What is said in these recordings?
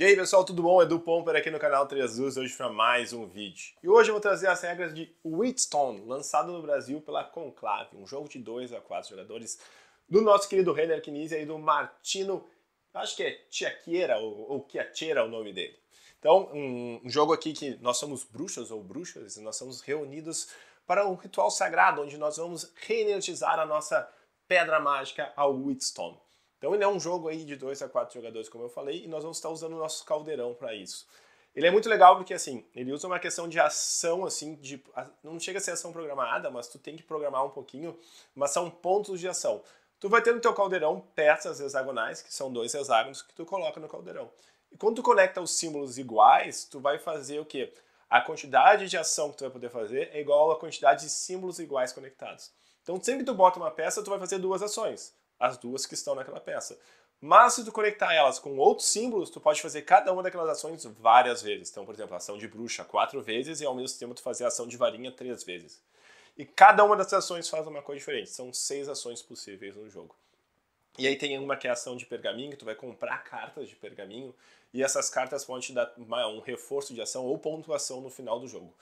E aí pessoal, tudo bom? Edu Pomper aqui no canal 3 Us, hoje para mais um vídeo. E hoje eu vou trazer as regras de Wheatstone, lançado no Brasil pela Conclave, um jogo de 2 a 4 jogadores do nosso querido Renner Knizia e do Martino, acho que é Tiaqueira ou, ou o nome dele. Então, um, um, jogo aqui que nós somos bruxas ou bruxas, e nós somos reunidos para um ritual sagrado, onde nós vamos reenergizar a nossa pedra mágica, a Wheatstone. Então ele é um jogo aí de dois a quatro jogadores, como eu falei, e nós vamos estar usando o nosso caldeirão para isso. Ele é muito legal porque assim, ele usa uma questão de ação assim, de não chega a ser ação programada, mas tu tem que programar um pouquinho, mas são pontos de ação. Tu vai ter no teu caldeirão peças hexagonais, que são dois hexágonos que tu coloca no caldeirão. E quando tu conecta os símbolos iguais, tu vai fazer o quê? A quantidade de ação que tu vai poder fazer é igual à quantidade de símbolos iguais conectados. Então, sempre que tu bota uma peça, tu vai fazer duas ações as duas que estão naquela peça. Mas se tu conectar elas com outros símbolos, tu pode fazer cada uma daquelas ações várias vezes. Então, por exemplo, a ação de bruxa quatro vezes e ao mesmo tempo tu fazer a ação de varinha três vezes. E cada uma dessas ações faz uma coisa diferente. São seis ações possíveis no jogo. E aí tem uma que é a ação de pergaminho, que tu vai comprar cartas de pergaminho e essas cartas vão te dar um reforço de ação ou pontuação no final do jogo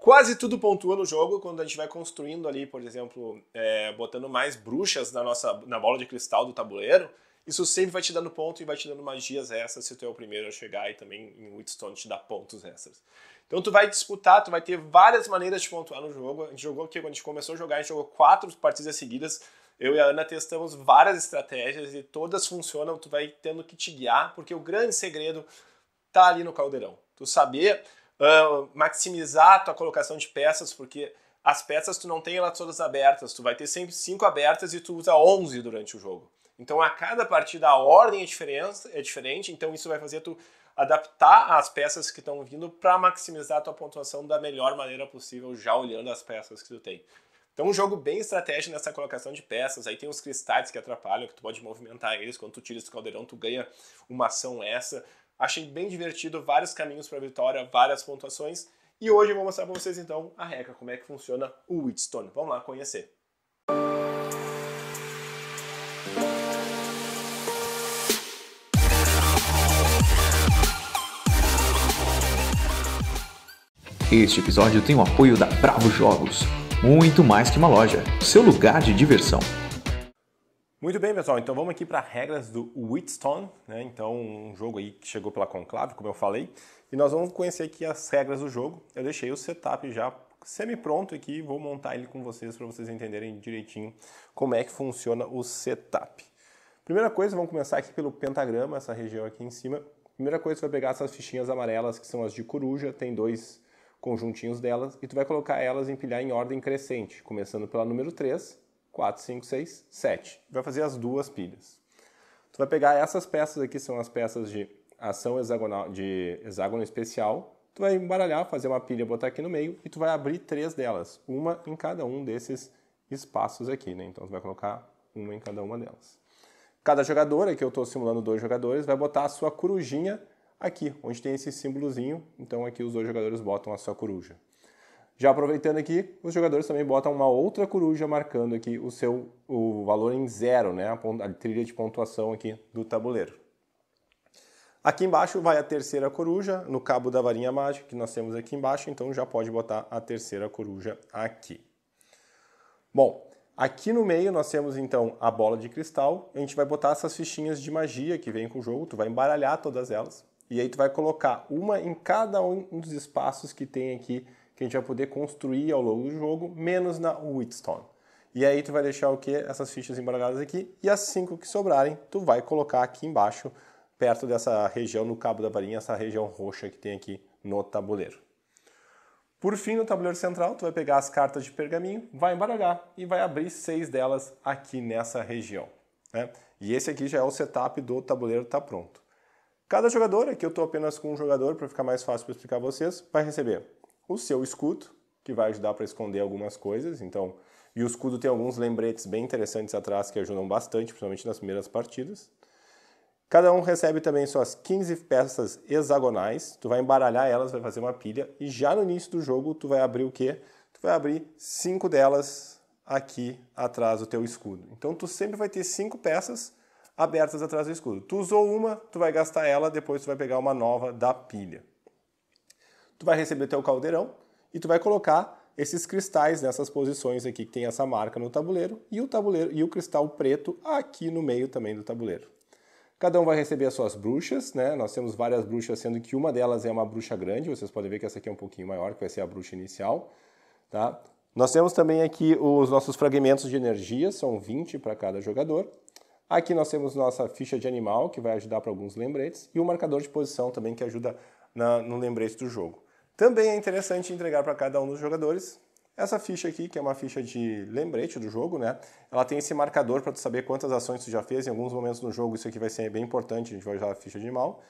quase tudo pontua no jogo quando a gente vai construindo ali, por exemplo, é, botando mais bruxas na nossa na bola de cristal do tabuleiro. Isso sempre vai te dando ponto e vai te dando magias essas se tu é o primeiro a chegar e também em Whitstone te dá pontos essas. Então tu vai disputar, tu vai ter várias maneiras de pontuar no jogo. A gente jogou aqui, quando a gente começou a jogar, a gente jogou quatro partidas seguidas. Eu e a Ana testamos várias estratégias e todas funcionam, tu vai tendo que te guiar, porque o grande segredo tá ali no caldeirão. Tu saber ah, maximizar a tua colocação de peças, porque as peças tu não tem elas todas abertas, tu vai ter sempre 5 abertas e tu usa 11 durante o jogo. Então a cada partida a ordem é diferente, é diferente então isso vai fazer tu adaptar as peças que estão vindo para maximizar a tua pontuação da melhor maneira possível, já olhando as peças que tu tem. Então um jogo bem estratégico nessa colocação de peças, aí tem os cristais que atrapalham, que tu pode movimentar eles, quando tu tira esse caldeirão tu ganha uma ação essa, Achei bem divertido, vários caminhos para a vitória, várias pontuações. E hoje eu vou mostrar para vocês então a regra, como é que funciona o Wheatstone. Vamos lá conhecer. Este episódio tem o apoio da Bravo Jogos, muito mais que uma loja, seu lugar de diversão. Muito bem, pessoal. Então vamos aqui para regras do Wheatstone, né? Então um jogo aí que chegou pela Conclave, como eu falei, e nós vamos conhecer aqui as regras do jogo. Eu deixei o setup já semi pronto aqui, vou montar ele com vocês para vocês entenderem direitinho como é que funciona o setup. Primeira coisa, vamos começar aqui pelo pentagrama, essa região aqui em cima. Primeira coisa, você vai pegar essas fichinhas amarelas que são as de coruja, tem dois conjuntinhos delas, e tu vai colocar elas empilhar em ordem crescente, começando pela número 3, 4, 5, 6, 7. Vai fazer as duas pilhas. Tu vai pegar essas peças aqui, são as peças de ação hexagonal, de hexágono especial. Tu vai embaralhar, fazer uma pilha, botar aqui no meio e tu vai abrir três delas, uma em cada um desses espaços aqui, né? Então tu vai colocar uma em cada uma delas. Cada jogador, aqui eu estou simulando dois jogadores, vai botar a sua corujinha aqui, onde tem esse símbolozinho. Então aqui os dois jogadores botam a sua coruja. Já aproveitando aqui, os jogadores também botam uma outra coruja marcando aqui o seu o valor em zero, né? A, a trilha de pontuação aqui do tabuleiro. Aqui embaixo vai a terceira coruja, no cabo da varinha mágica que nós temos aqui embaixo, então já pode botar a terceira coruja aqui. Bom, aqui no meio nós temos então a bola de cristal, a gente vai botar essas fichinhas de magia que vem com o jogo, tu vai embaralhar todas elas, e aí tu vai colocar uma em cada um dos espaços que tem aqui que a gente vai poder construir ao longo do jogo, menos na Wheatstone. E aí tu vai deixar o que? Essas fichas embaralhadas aqui, e as cinco que sobrarem, tu vai colocar aqui embaixo, perto dessa região no cabo da varinha, essa região roxa que tem aqui no tabuleiro. Por fim, no tabuleiro central, tu vai pegar as cartas de pergaminho, vai embaralhar e vai abrir seis delas aqui nessa região. Né? E esse aqui já é o setup do tabuleiro, tá pronto. Cada jogador, aqui eu estou apenas com um jogador para ficar mais fácil para explicar vocês, vai receber o seu escudo, que vai ajudar para esconder algumas coisas. Então, e o escudo tem alguns lembretes bem interessantes atrás que ajudam bastante, principalmente nas primeiras partidas. Cada um recebe também suas 15 peças hexagonais. Tu vai embaralhar elas, vai fazer uma pilha e já no início do jogo tu vai abrir o quê? Tu vai abrir cinco delas aqui atrás do teu escudo. Então tu sempre vai ter cinco peças abertas atrás do escudo. Tu usou uma, tu vai gastar ela, depois tu vai pegar uma nova da pilha tu vai receber teu caldeirão e tu vai colocar esses cristais nessas posições aqui que tem essa marca no tabuleiro e o tabuleiro e o cristal preto aqui no meio também do tabuleiro. Cada um vai receber as suas bruxas, né? Nós temos várias bruxas, sendo que uma delas é uma bruxa grande, vocês podem ver que essa aqui é um pouquinho maior, que vai ser a bruxa inicial, tá? Nós temos também aqui os nossos fragmentos de energia, são 20 para cada jogador. Aqui nós temos nossa ficha de animal, que vai ajudar para alguns lembretes, e o marcador de posição também, que ajuda na, no lembrete do jogo. Também é interessante entregar para cada um dos jogadores essa ficha aqui, que é uma ficha de lembrete do jogo, né? Ela tem esse marcador para tu saber quantas ações tu já fez em alguns momentos do jogo. Isso aqui vai ser bem importante, a gente vai usar a ficha de mal.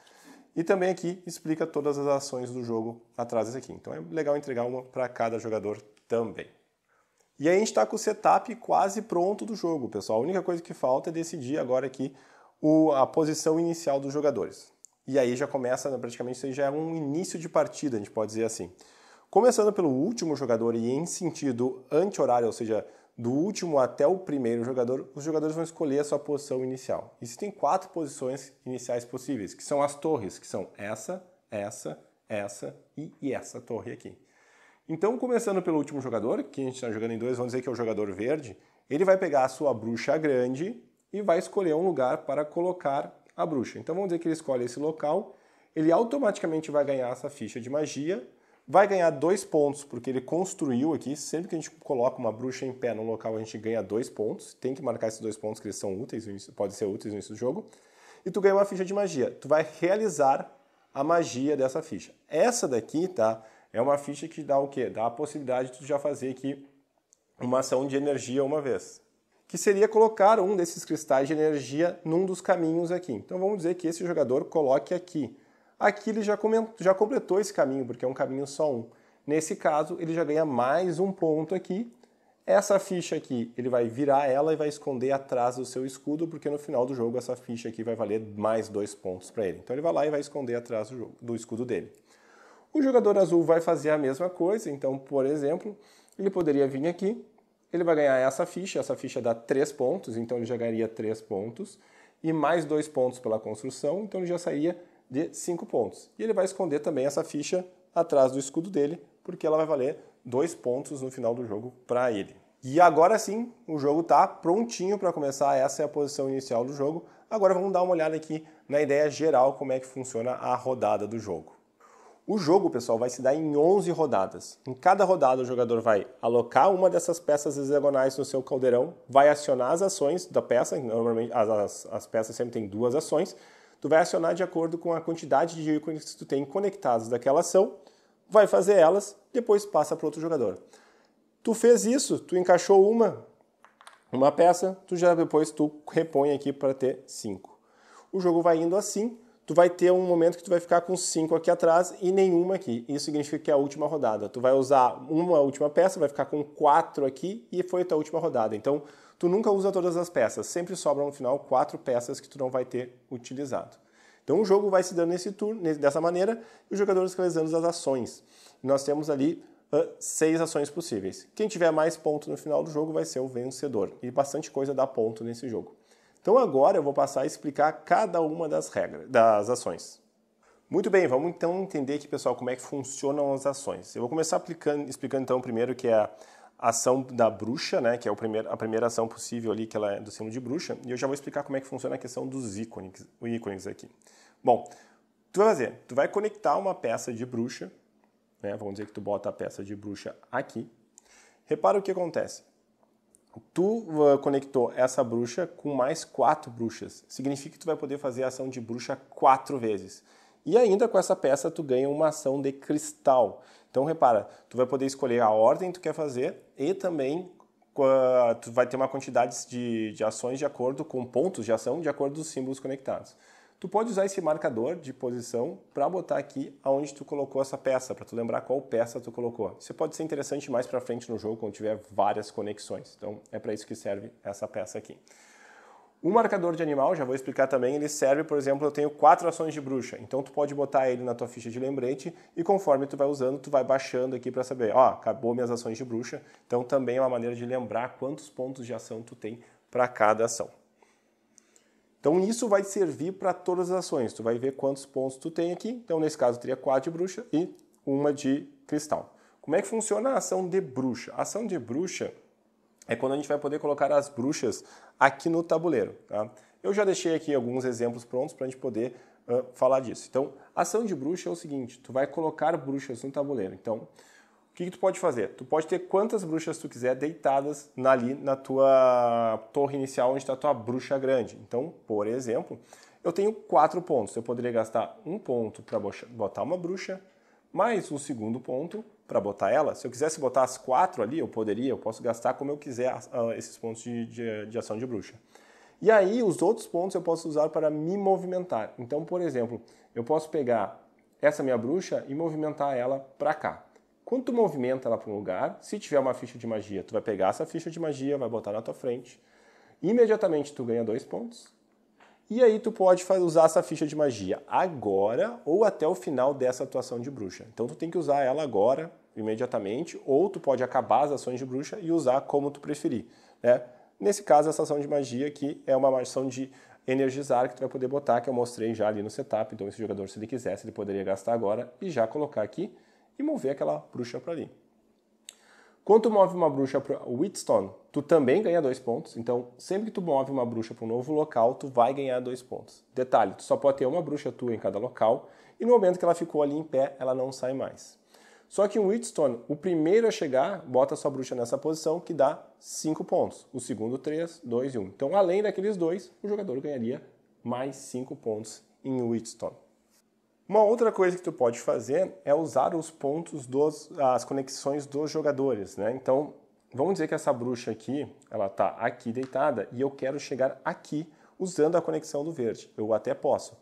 E também aqui explica todas as ações do jogo atrás desse aqui. Então é legal entregar uma para cada jogador também. E aí a gente está com o setup quase pronto do jogo, pessoal. A única coisa que falta é decidir agora aqui o, a posição inicial dos jogadores. E aí já começa, né, praticamente, isso aí já é um início de partida, a gente pode dizer assim. Começando pelo último jogador e em sentido anti-horário, ou seja, do último até o primeiro jogador, os jogadores vão escolher a sua posição inicial. Existem quatro posições iniciais possíveis, que são as torres, que são essa, essa, essa e essa torre aqui. Então, começando pelo último jogador, que a gente está jogando em dois, vamos dizer que é o jogador verde, ele vai pegar a sua bruxa grande e vai escolher um lugar para colocar a bruxa. Então vamos dizer que ele escolhe esse local, ele automaticamente vai ganhar essa ficha de magia, vai ganhar dois pontos porque ele construiu aqui. Sempre que a gente coloca uma bruxa em pé num local, a gente ganha dois pontos. Tem que marcar esses dois pontos que eles são úteis, podem ser úteis no início do jogo. E tu ganha uma ficha de magia. Tu vai realizar a magia dessa ficha. Essa daqui, tá? É uma ficha que dá o quê? Dá a possibilidade de tu já fazer aqui uma ação de energia uma vez que seria colocar um desses cristais de energia num dos caminhos aqui. Então vamos dizer que esse jogador coloque aqui. Aqui ele já, já completou esse caminho, porque é um caminho só um. Nesse caso, ele já ganha mais um ponto aqui. Essa ficha aqui, ele vai virar ela e vai esconder atrás do seu escudo, porque no final do jogo essa ficha aqui vai valer mais dois pontos para ele. Então ele vai lá e vai esconder atrás do, jogo, do escudo dele. O jogador azul vai fazer a mesma coisa, então, por exemplo, ele poderia vir aqui ele vai ganhar essa ficha, essa ficha dá 3 pontos, então ele já ganharia 3 pontos, e mais 2 pontos pela construção, então ele já sairia de 5 pontos. E ele vai esconder também essa ficha atrás do escudo dele, porque ela vai valer 2 pontos no final do jogo para ele. E agora sim, o jogo está prontinho para começar, essa é a posição inicial do jogo. Agora vamos dar uma olhada aqui na ideia geral como é que funciona a rodada do jogo. O jogo, pessoal, vai se dar em 11 rodadas. Em cada rodada, o jogador vai alocar uma dessas peças hexagonais no seu caldeirão, vai acionar as ações da peça, normalmente as, as, as peças sempre têm duas ações, tu vai acionar de acordo com a quantidade de ícones que tu tem conectados daquela ação, vai fazer elas, depois passa para outro jogador. Tu fez isso, tu encaixou uma, uma peça, tu já depois tu repõe aqui para ter cinco. O jogo vai indo assim tu vai ter um momento que tu vai ficar com cinco aqui atrás e nenhuma aqui. Isso significa que é a última rodada. Tu vai usar uma última peça, vai ficar com quatro aqui e foi a tua última rodada. Então, tu nunca usa todas as peças. Sempre sobram no final quatro peças que tu não vai ter utilizado. Então, o jogo vai se dando nesse turno, dessa maneira, e os jogadores realizando as ações. Nós temos ali uh, seis ações possíveis. Quem tiver mais pontos no final do jogo vai ser o vencedor. E bastante coisa dá ponto nesse jogo. Então agora eu vou passar a explicar cada uma das regras, das ações. Muito bem, vamos então entender aqui, pessoal, como é que funcionam as ações. Eu vou começar aplicando, explicando então primeiro que é a ação da bruxa, né, que é o primeiro, a primeira ação possível ali, que ela é do símbolo de bruxa, e eu já vou explicar como é que funciona a questão dos ícones, ícones aqui. Bom, tu vai fazer, tu vai conectar uma peça de bruxa, né, vamos dizer que tu bota a peça de bruxa aqui. Repara o que acontece tu uh, conectou essa bruxa com mais quatro bruxas. Significa que tu vai poder fazer a ação de bruxa quatro vezes. E ainda com essa peça tu ganha uma ação de cristal. Então repara, tu vai poder escolher a ordem que tu quer fazer e também uh, tu vai ter uma quantidade de, de ações de acordo com pontos de ação, de acordo com os símbolos conectados. Tu pode usar esse marcador de posição para botar aqui aonde tu colocou essa peça, para tu lembrar qual peça tu colocou. Isso pode ser interessante mais para frente no jogo quando tiver várias conexões. Então é para isso que serve essa peça aqui. O marcador de animal, já vou explicar também, ele serve, por exemplo, eu tenho quatro ações de bruxa. Então tu pode botar ele na tua ficha de lembrete e conforme tu vai usando, tu vai baixando aqui para saber, ó, acabou minhas ações de bruxa. Então também é uma maneira de lembrar quantos pontos de ação tu tem para cada ação. Então isso vai servir para todas as ações. Tu vai ver quantos pontos tu tem aqui. Então nesse caso teria 4 de bruxa e uma de cristal. Como é que funciona a ação de bruxa? A ação de bruxa é quando a gente vai poder colocar as bruxas aqui no tabuleiro. Tá? Eu já deixei aqui alguns exemplos prontos para a gente poder uh, falar disso. Então, ação de bruxa é o seguinte, tu vai colocar bruxas no tabuleiro. Então, que, que tu pode fazer? Tu pode ter quantas bruxas tu quiser deitadas ali na tua torre inicial onde está a tua bruxa grande. Então, por exemplo, eu tenho quatro pontos. Eu poderia gastar um ponto para botar uma bruxa, mais um segundo ponto para botar ela. Se eu quisesse botar as quatro ali, eu poderia, eu posso gastar como eu quiser ah, ah, esses pontos de, de, de ação de bruxa. E aí, os outros pontos eu posso usar para me movimentar. Então, por exemplo, eu posso pegar essa minha bruxa e movimentar ela para cá. Quando tu movimenta ela para um lugar, se tiver uma ficha de magia, tu vai pegar essa ficha de magia, vai botar na tua frente. Imediatamente tu ganha dois pontos. E aí tu pode usar essa ficha de magia agora ou até o final dessa atuação de bruxa. Então tu tem que usar ela agora, imediatamente, ou tu pode acabar as ações de bruxa e usar como tu preferir. Né? Nesse caso, essa ação de magia aqui é uma ação de energizar que tu vai poder botar, que eu mostrei já ali no setup. Então esse jogador, se ele quisesse, ele poderia gastar agora e já colocar aqui e mover aquela bruxa para ali. Quando tu move uma bruxa para o Wheatstone, tu também ganha dois pontos. Então, sempre que tu move uma bruxa para um novo local, tu vai ganhar dois pontos. Detalhe, tu só pode ter uma bruxa tua em cada local e no momento que ela ficou ali em pé, ela não sai mais. Só que o Wheatstone, o primeiro a chegar, bota sua bruxa nessa posição que dá cinco pontos. O segundo, três, dois e Um. Então, além daqueles dois, o jogador ganharia mais cinco pontos em Wheatstone. Uma outra coisa que tu pode fazer é usar os pontos dos as conexões dos jogadores, né? Então, vamos dizer que essa bruxa aqui, ela tá aqui deitada e eu quero chegar aqui usando a conexão do verde. Eu até posso.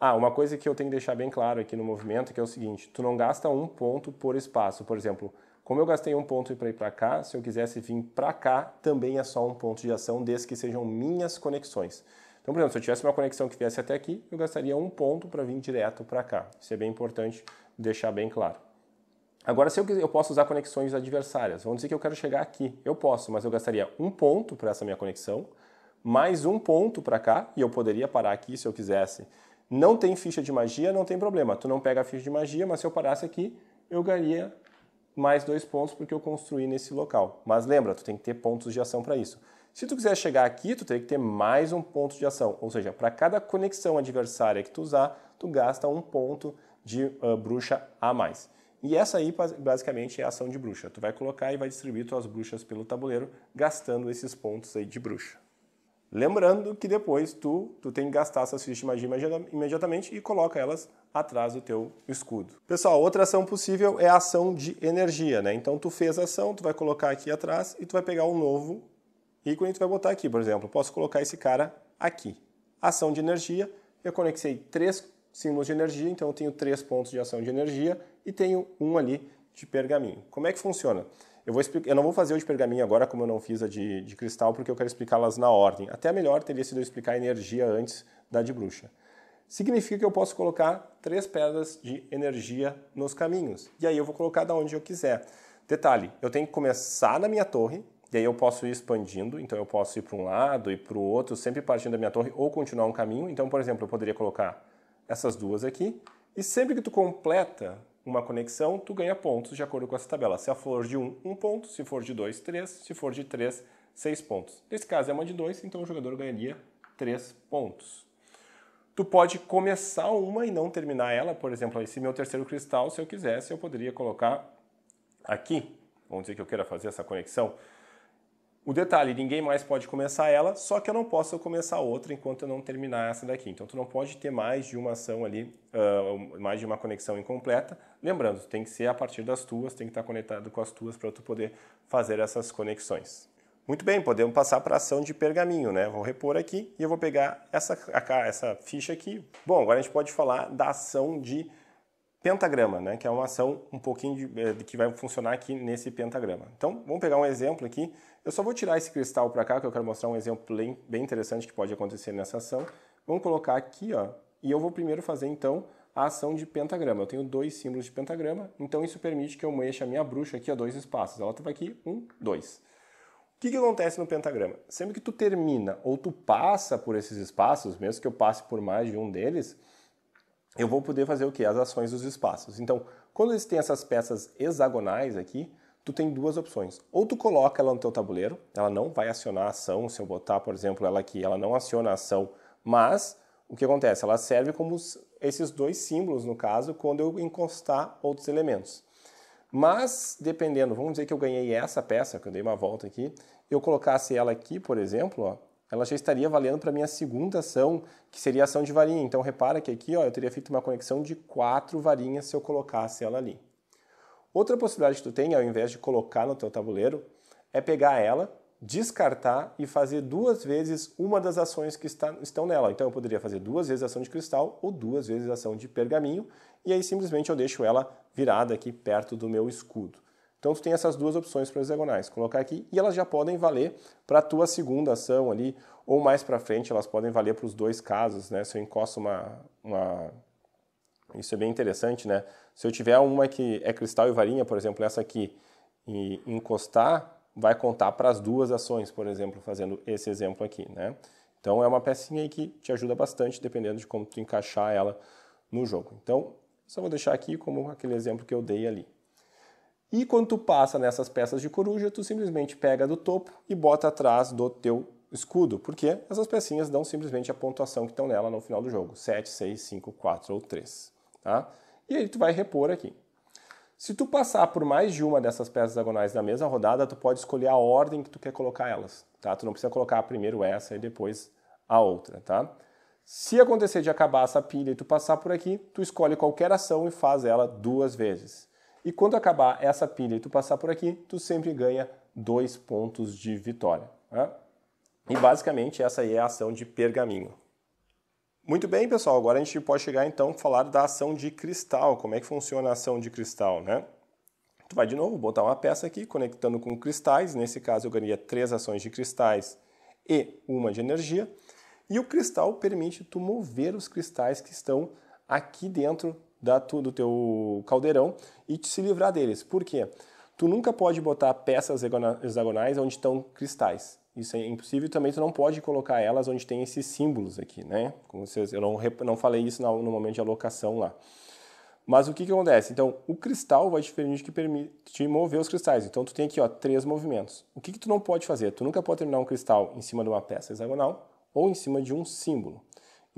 Ah, uma coisa que eu tenho que deixar bem claro aqui no movimento é que é o seguinte: tu não gasta um ponto por espaço. Por exemplo, como eu gastei um ponto para ir para cá, se eu quisesse vir para cá, também é só um ponto de ação, desde que sejam minhas conexões. Então, por exemplo, se eu tivesse uma conexão que viesse até aqui, eu gastaria um ponto para vir direto para cá. Isso é bem importante deixar bem claro. Agora, se eu, eu posso usar conexões adversárias, vamos dizer que eu quero chegar aqui. Eu posso, mas eu gastaria um ponto para essa minha conexão, mais um ponto para cá, e eu poderia parar aqui se eu quisesse. Não tem ficha de magia, não tem problema. Tu não pega a ficha de magia, mas se eu parasse aqui, eu ganharia mais dois pontos porque eu construí nesse local. Mas lembra, tu tem que ter pontos de ação para isso. Se tu quiser chegar aqui, tu teria que ter mais um ponto de ação, ou seja, para cada conexão adversária que tu usar, tu gasta um ponto de uh, bruxa a mais. E essa aí basicamente é a ação de bruxa. Tu vai colocar e vai distribuir tuas bruxas pelo tabuleiro, gastando esses pontos aí de bruxa. Lembrando que depois tu, tu tem que gastar essas fichas de magia imediatamente e coloca elas atrás do teu escudo. Pessoal, outra ação possível é a ação de energia, né? Então tu fez a ação, tu vai colocar aqui atrás e tu vai pegar um novo e quando a gente vai botar aqui, por exemplo, posso colocar esse cara aqui. Ação de energia, eu conectei três símbolos de energia, então eu tenho três pontos de ação de energia e tenho um ali de pergaminho. Como é que funciona? Eu, vou explicar, eu não vou fazer o de pergaminho agora, como eu não fiz a de, de cristal, porque eu quero explicá-las na ordem. Até melhor teria sido eu explicar a energia antes da de bruxa. Significa que eu posso colocar três pedras de energia nos caminhos. E aí eu vou colocar da onde eu quiser. Detalhe, eu tenho que começar na minha torre, e aí eu posso ir expandindo, então eu posso ir para um lado e para o outro, sempre partindo da minha torre, ou continuar um caminho. Então, por exemplo, eu poderia colocar essas duas aqui, e sempre que tu completa uma conexão, tu ganha pontos de acordo com essa tabela. Se a for de 1, um, 1 um ponto, se for de 2, 3, se for de 3, 6 pontos. Nesse caso é uma de 2, então o jogador ganharia 3 pontos. Tu pode começar uma e não terminar ela, por exemplo, esse meu terceiro cristal, se eu quisesse, eu poderia colocar aqui. Vamos dizer que eu queira fazer essa conexão. O detalhe, ninguém mais pode começar ela, só que eu não posso começar outra enquanto eu não terminar essa daqui. Então, tu não pode ter mais de uma ação ali, uh, mais de uma conexão incompleta. Lembrando, tem que ser a partir das tuas, tem que estar conectado com as tuas para tu poder fazer essas conexões. Muito bem, podemos passar para a ação de pergaminho, né? Vou repor aqui e eu vou pegar essa, essa ficha aqui. Bom, agora a gente pode falar da ação de pergaminho pentagrama, né, que é uma ação um pouquinho de, de, eh, que vai funcionar aqui nesse pentagrama. Então, vamos pegar um exemplo aqui. Eu só vou tirar esse cristal para cá, que eu quero mostrar um exemplo bem, bem interessante que pode acontecer nessa ação. Vamos colocar aqui, ó, e eu vou primeiro fazer, então, a ação de pentagrama. Eu tenho dois símbolos de pentagrama, então isso permite que eu mexa a minha bruxa aqui a dois espaços. Ela estava tá aqui, um, dois. O que, que acontece no pentagrama? Sempre que tu termina ou tu passa por esses espaços, mesmo que eu passe por mais de um deles, eu vou poder fazer o que? As ações dos espaços. Então, quando eles têm essas peças hexagonais aqui, tu tem duas opções. Ou tu coloca ela no teu tabuleiro, ela não vai acionar a ação, se eu botar, por exemplo, ela aqui, ela não aciona a ação, mas o que acontece? Ela serve como esses dois símbolos, no caso, quando eu encostar outros elementos. Mas, dependendo, vamos dizer que eu ganhei essa peça, que eu dei uma volta aqui, eu colocasse ela aqui, por exemplo, ó, ela já estaria valendo para minha segunda ação, que seria a ação de varinha. Então repara que aqui ó, eu teria feito uma conexão de quatro varinhas se eu colocasse ela ali. Outra possibilidade que tu tem, ao invés de colocar no teu tabuleiro, é pegar ela, descartar e fazer duas vezes uma das ações que está, estão nela. Então eu poderia fazer duas vezes a ação de cristal ou duas vezes a ação de pergaminho, e aí simplesmente eu deixo ela virada aqui perto do meu escudo. Então tu tem essas duas opções para as hexagonais, colocar aqui e elas já podem valer para a tua segunda ação ali, ou mais para frente elas podem valer para os dois casos, né? Se eu encosto uma, uma, Isso é bem interessante, né? Se eu tiver uma que é cristal e varinha, por exemplo, essa aqui, e encostar, vai contar para as duas ações, por exemplo, fazendo esse exemplo aqui, né? Então é uma pecinha aí que te ajuda bastante, dependendo de como tu encaixar ela no jogo. Então, só vou deixar aqui como aquele exemplo que eu dei ali. E quando tu passa nessas peças de coruja, tu simplesmente pega do topo e bota atrás do teu escudo, porque essas pecinhas dão simplesmente a pontuação que estão nela no final do jogo, 7, 6, 5, 4 ou 3. Tá? E aí tu vai repor aqui. Se tu passar por mais de uma dessas peças diagonais na mesma rodada, tu pode escolher a ordem que tu quer colocar elas, tá? Tu não precisa colocar primeiro essa e depois a outra, tá? Se acontecer de acabar essa pilha e tu passar por aqui, tu escolhe qualquer ação e faz ela duas vezes. E quando acabar essa pilha e tu passar por aqui, tu sempre ganha dois pontos de vitória. Né? E basicamente essa aí é a ação de pergaminho. Muito bem, pessoal. Agora a gente pode chegar então a falar da ação de cristal. Como é que funciona a ação de cristal, né? Tu vai de novo botar uma peça aqui, conectando com cristais. Nesse caso eu ganharia três ações de cristais e uma de energia. E o cristal permite tu mover os cristais que estão aqui dentro da tu, do teu caldeirão e te se livrar deles. Por quê? Tu nunca pode botar peças hexagonais onde estão cristais. Isso é impossível. Também tu não pode colocar elas onde tem esses símbolos aqui, né? Como vocês, eu não, não falei isso no, no momento de alocação lá. Mas o que, que acontece? Então, o cristal vai te permitir mover os cristais. Então, tu tem aqui ó, três movimentos. O que, que tu não pode fazer? Tu nunca pode terminar um cristal em cima de uma peça hexagonal ou em cima de um símbolo.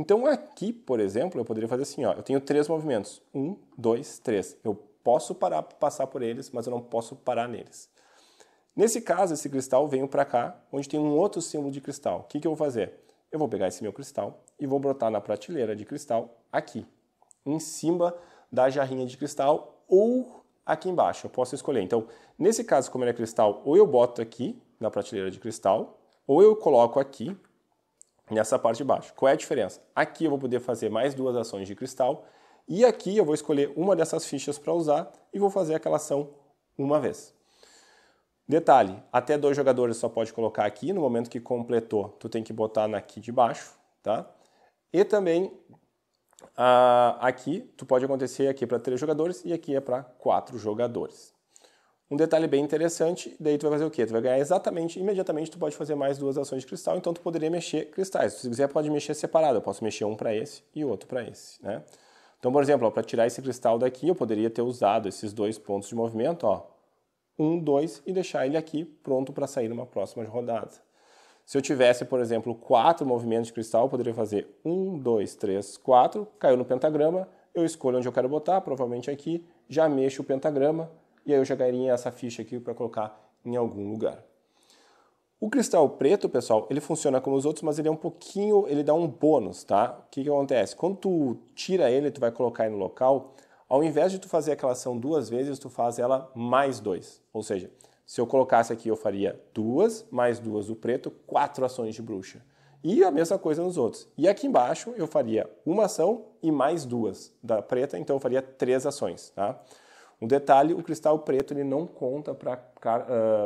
Então aqui, por exemplo, eu poderia fazer assim, ó, eu tenho três movimentos, um, dois, três. Eu posso parar, passar por eles, mas eu não posso parar neles. Nesse caso, esse cristal veio para cá, onde tem um outro símbolo de cristal. O que, que eu vou fazer? Eu vou pegar esse meu cristal e vou botar na prateleira de cristal aqui, em cima da jarrinha de cristal ou aqui embaixo. Eu posso escolher. Então, nesse caso, como ele é cristal, ou eu boto aqui na prateleira de cristal, ou eu coloco aqui nessa parte de baixo. Qual é a diferença? Aqui eu vou poder fazer mais duas ações de cristal e aqui eu vou escolher uma dessas fichas para usar e vou fazer aquela ação uma vez. Detalhe, até dois jogadores só pode colocar aqui, no momento que completou, tu tem que botar naqui de baixo, tá? E também ah, aqui, tu pode acontecer aqui para três jogadores e aqui é para quatro jogadores. Um detalhe bem interessante, daí tu vai fazer o quê? Tu vai ganhar exatamente, imediatamente tu pode fazer mais duas ações de cristal, então tu poderia mexer cristais. Se quiser pode mexer separado, eu posso mexer um para esse e outro para esse, né? Então, por exemplo, para tirar esse cristal daqui, eu poderia ter usado esses dois pontos de movimento, ó, um, dois, e deixar ele aqui pronto para sair numa próxima rodada. Se eu tivesse, por exemplo, quatro movimentos de cristal, eu poderia fazer um, dois, três, quatro, caiu no pentagrama, eu escolho onde eu quero botar, provavelmente aqui, já mexo o pentagrama, e aí eu jogaria essa ficha aqui para colocar em algum lugar. O cristal preto, pessoal, ele funciona como os outros, mas ele é um pouquinho, ele dá um bônus, tá? O que, que acontece? Quando tu tira ele, tu vai colocar ele no local, ao invés de tu fazer aquela ação duas vezes, tu faz ela mais dois. Ou seja, se eu colocasse aqui, eu faria duas, mais duas do preto, quatro ações de bruxa. E a mesma coisa nos outros. E aqui embaixo, eu faria uma ação e mais duas da preta, então eu faria três ações, tá? Um detalhe, o cristal preto ele não conta para uh,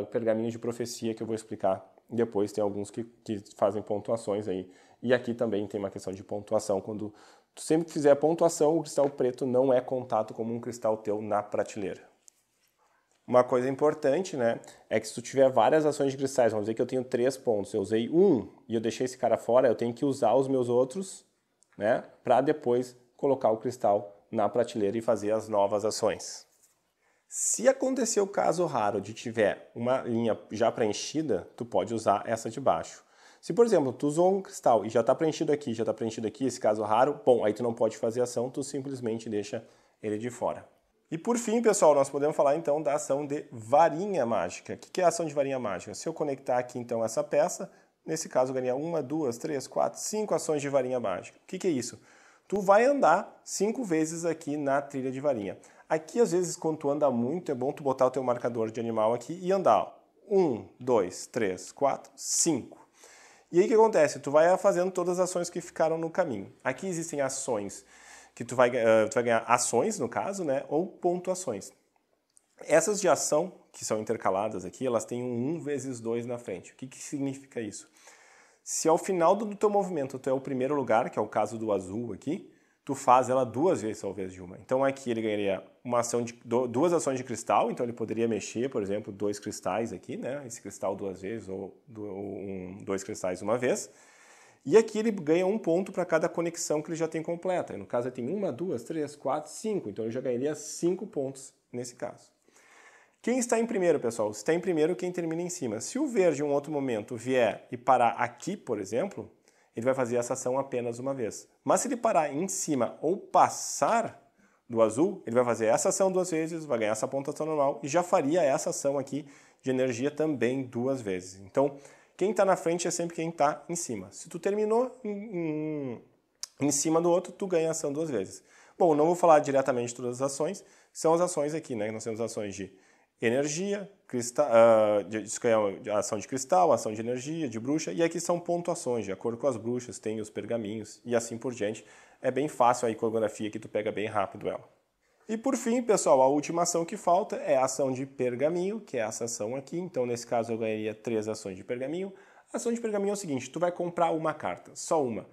ah, pergaminhos de profecia que eu vou explicar depois. Tem alguns que, que fazem pontuações aí. E aqui também tem uma questão de pontuação. Quando tu sempre que fizer a pontuação, o cristal preto não é contato como um cristal teu na prateleira. Uma coisa importante, né, é que se tu tiver várias ações de cristais, vamos dizer que eu tenho três pontos, eu usei um e eu deixei esse cara fora, eu tenho que usar os meus outros, né, para depois colocar o cristal na prateleira e fazer as novas ações. Se acontecer o caso raro de tiver uma linha já preenchida, tu pode usar essa de baixo. Se, por exemplo, tu usou um cristal e já está preenchido aqui, já está preenchido aqui, esse caso raro, bom, aí tu não pode fazer ação, tu simplesmente deixa ele de fora. E por fim, pessoal, nós podemos falar então da ação de varinha mágica. O que é a ação de varinha mágica? Se eu conectar aqui então essa peça, nesse caso eu ganhei uma, duas, três, quatro, cinco ações de varinha mágica. O que é isso? Tu vai andar cinco vezes aqui na trilha de varinha. Aqui, às vezes, quando tu anda muito, é bom tu botar o teu marcador de animal aqui e andar. 1, 2, 3, 4, 5. E aí o que acontece? Tu vai fazendo todas as ações que ficaram no caminho. Aqui existem ações que tu vai, uh, tu vai ganhar ações, no caso, né? Ou pontuações. Essas de ação, que são intercaladas aqui, elas têm um 1 vezes 2 na frente. O que, que significa isso? Se ao final do teu movimento tu é o primeiro lugar, que é o caso do azul aqui, tu faz ela duas vezes ao invés de uma. Então aqui ele ganharia uma ação de duas ações de cristal, então ele poderia mexer, por exemplo, dois cristais aqui, né? Esse cristal duas vezes ou dois cristais uma vez. E aqui ele ganha um ponto para cada conexão que ele já tem completa. No caso, ele tem uma, duas, três, quatro, cinco. Então ele já ganharia cinco pontos nesse caso. Quem está em primeiro, pessoal? Está em primeiro quem termina em cima. Se o verde em um outro momento vier e parar aqui, por exemplo, ele vai fazer essa ação apenas uma vez. Mas se ele parar em cima ou passar do azul, ele vai fazer essa ação duas vezes, vai ganhar essa pontuação normal e já faria essa ação aqui de energia também duas vezes. Então, quem está na frente é sempre quem está em cima. Se tu terminou em, em, em, cima do outro, tu ganha ação duas vezes. Bom, não vou falar diretamente de todas as ações, são as ações aqui, né? Nós temos ações de energia, cristal, uh, ah, de, de, é, ação de cristal, ação de energia, de bruxa, e aqui são pontuações, de acordo com as bruxas, tem os pergaminhos e assim por diante é bem fácil a iconografia que tu pega bem rápido ela. E por fim, pessoal, a última ação que falta é a ação de pergaminho, que é essa ação aqui. Então, nesse caso, eu ganharia três ações de pergaminho. A ação de pergaminho é o seguinte, tu vai comprar uma carta, só uma.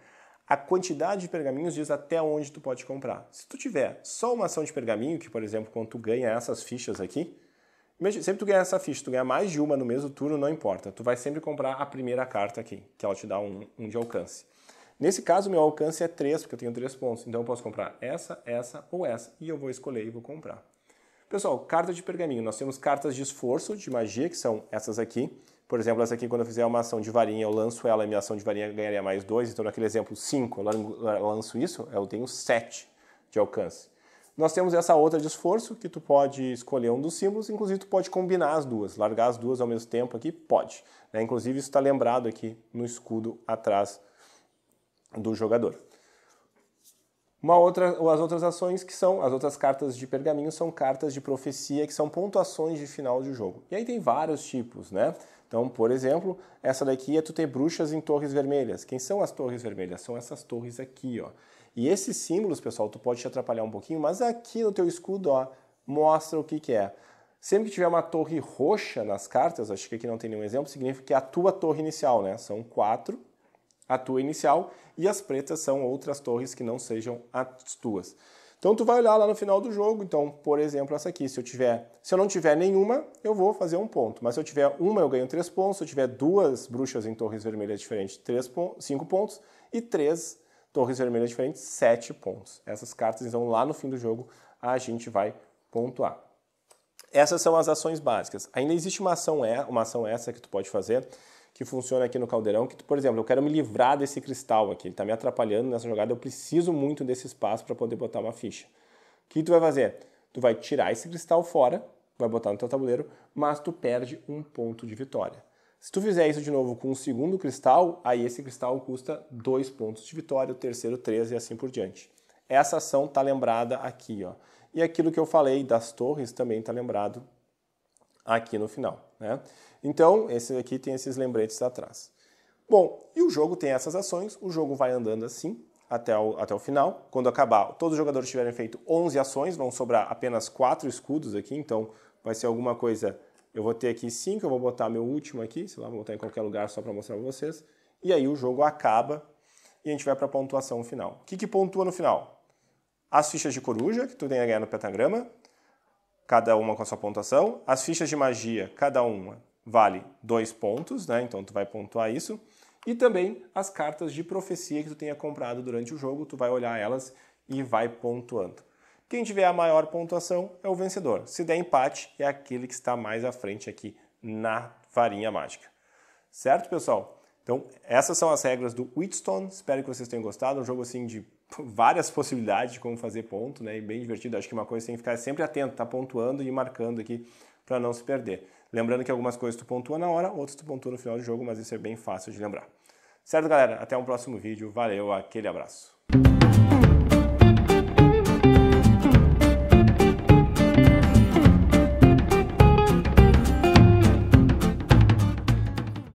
A quantidade de pergaminhos diz até onde tu pode comprar. Se tu tiver só uma ação de pergaminho, que por exemplo, quando tu ganha essas fichas aqui, sempre tu ganha essa ficha, tu ganha mais de uma no mesmo turno, não importa. Tu vai sempre comprar a primeira carta aqui, que ela te dá um, um de alcance. Nesse caso, meu alcance é 3, porque eu tenho 3 pontos. Então eu posso comprar essa, essa ou essa. E eu vou escolher e vou comprar. Pessoal, carta de pergaminho. Nós temos cartas de esforço, de magia, que são essas aqui. Por exemplo, essa aqui, quando eu fizer uma ação de varinha, eu lanço ela, e minha ação de varinha ganharia mais 2. Então, naquele exemplo, 5, eu lanço isso, eu tenho 7 de alcance. Nós temos essa outra de esforço, que tu pode escolher um dos símbolos, inclusive tu pode combinar as duas, largar as duas ao mesmo tempo aqui, pode. Né? Inclusive, isso está lembrado aqui no escudo atrás do jogador. Uma outra, as outras ações que são, as outras cartas de pergaminho são cartas de profecia, que são pontuações de final de jogo. E aí tem vários tipos, né? Então, por exemplo, essa daqui é tu ter bruxas em torres vermelhas. Quem são as torres vermelhas? São essas torres aqui, ó. E esses símbolos, pessoal, tu pode te atrapalhar um pouquinho, mas aqui no teu escudo, ó, mostra o que que é. Sempre que tiver uma torre roxa nas cartas, acho que aqui não tem nenhum exemplo, significa que é a tua torre inicial, né? São quatro a tua inicial, e as pretas são outras torres que não sejam as tuas. Então tu vai olhar lá no final do jogo, então, por exemplo, essa aqui, se eu tiver, se eu não tiver nenhuma, eu vou fazer um ponto, mas se eu tiver uma, eu ganho três pontos, se eu tiver duas bruxas em torres vermelhas diferentes, três pon cinco pontos, e três torres vermelhas diferentes, sete pontos. Essas cartas, então, lá no fim do jogo, a gente vai pontuar. Essas são as ações básicas. Ainda existe uma ação, é, uma ação essa que tu pode fazer, que funciona aqui no caldeirão, que, por exemplo, eu quero me livrar desse cristal aqui, ele está me atrapalhando nessa jogada, eu preciso muito desse espaço para poder botar uma ficha. O que tu vai fazer? Tu vai tirar esse cristal fora, vai botar no teu tabuleiro, mas tu perde um ponto de vitória. Se tu fizer isso de novo com um segundo cristal, aí esse cristal custa dois pontos de vitória, o terceiro três e assim por diante. Essa ação está lembrada aqui. Ó. E aquilo que eu falei das torres também está lembrado aqui no final. Né? Então, esse aqui tem esses lembretes atrás. Bom, e o jogo tem essas ações, o jogo vai andando assim até o, até o final. Quando acabar, todos os jogadores tiverem feito 11 ações, vão sobrar apenas 4 escudos aqui, então vai ser alguma coisa... Eu vou ter aqui 5, eu vou botar meu último aqui, sei lá, vou botar em qualquer lugar só para mostrar para vocês. E aí o jogo acaba e a gente vai para a pontuação final. O que, que pontua no final? As fichas de coruja, que tu tem a ganhar no pentagrama, cada uma com a sua pontuação. As fichas de magia, cada uma vale dois pontos, né? Então tu vai pontuar isso. E também as cartas de profecia que tu tenha comprado durante o jogo, tu vai olhar elas e vai pontuando. Quem tiver a maior pontuação é o vencedor. Se der empate, é aquele que está mais à frente aqui na varinha mágica. Certo, pessoal? Então, essas são as regras do Wheatstone. Espero que vocês tenham gostado. É um jogo assim de várias possibilidades de como fazer ponto, né? E bem divertido. Acho que uma coisa tem que ficar sempre atento, tá pontuando e marcando aqui para não se perder. Lembrando que algumas coisas tu pontua na hora, outras tu pontua no final do jogo, mas isso é bem fácil de lembrar. Certo, galera? Até um próximo vídeo. Valeu, aquele abraço.